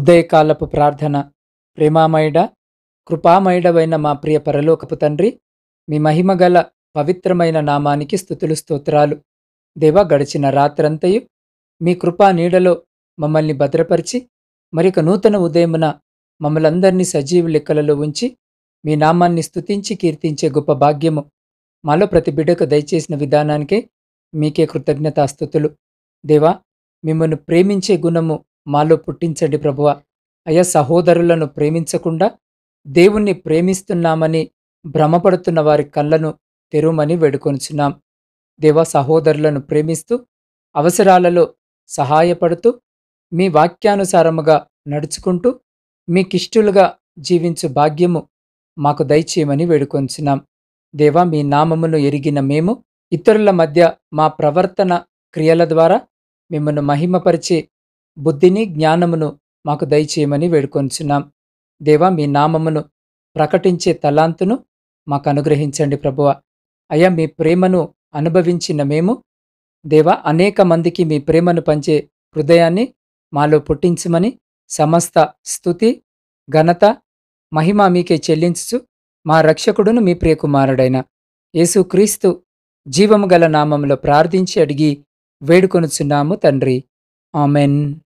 ఉదయకాలపు ప్రార్థన ప్రేమామయుడ కృపామయుడవైన మా ప్రియ పరలోకపు తండ్రి మీ మహిమగల పవిత్రమైన నామానికి స్థుతులు స్తోత్రాలు దేవా గడిచిన రాత్రంతయు మీ కృపా నీడలో మమ్మల్ని భద్రపరిచి మరిక నూతన ఉదయమున మమ్మలందరినీ సజీవ లెక్కలలో ఉంచి మీ నామాన్ని స్థుతించి కీర్తించే గొప్ప భాగ్యము మాలో ప్రతి బిడ్డకు దయచేసిన విధానానికే మీకే కృతజ్ఞతాస్థుతులు దేవా మిమ్మల్ని ప్రేమించే గుణము మాలో పుట్టించండి ప్రభువ అయా సహోదరులను ప్రేమించకుండా దేవుణ్ణి ప్రేమిస్తున్నామని భ్రమపడుతున్న వారి కళ్ళను తెరుమని వేడుకొనుచున్నాం దేవా సహోదరులను ప్రేమిస్తూ అవసరాలలో సహాయపడుతూ మీ వాక్యానుసారముగా నడుచుకుంటూ మీకిష్టులుగా జీవించు భాగ్యము మాకు దయచేయమని వేడుకొంచున్నాం దేవా మీ నామమును ఎరిగిన మేము ఇతరుల మధ్య మా ప్రవర్తన క్రియల ద్వారా మిమ్మల్ని మహిమపరిచి బుద్ధిని జ్ఞానమును మాకు దయచేయమని వేడుకొంచున్నాం దేవా మీ నామమును ప్రకటించే తలాంతును మాకు అనుగ్రహించండి ప్రభువ అయ్యా మీ ప్రేమను అనుభవించిన మేము దేవ అనేక మందికి మీ ప్రేమను పంచే హృదయాన్ని మాలో పుట్టించమని సమస్త స్థుతి ఘనత మహిమ మీకే చెల్లించుచు మా రక్షకుడును మీ ప్రియకుమారుడైన యేసుక్రీస్తు జీవము గల నామంలో ప్రార్థించి అడిగి వేడుకొనుచున్నాము తండ్రి Amen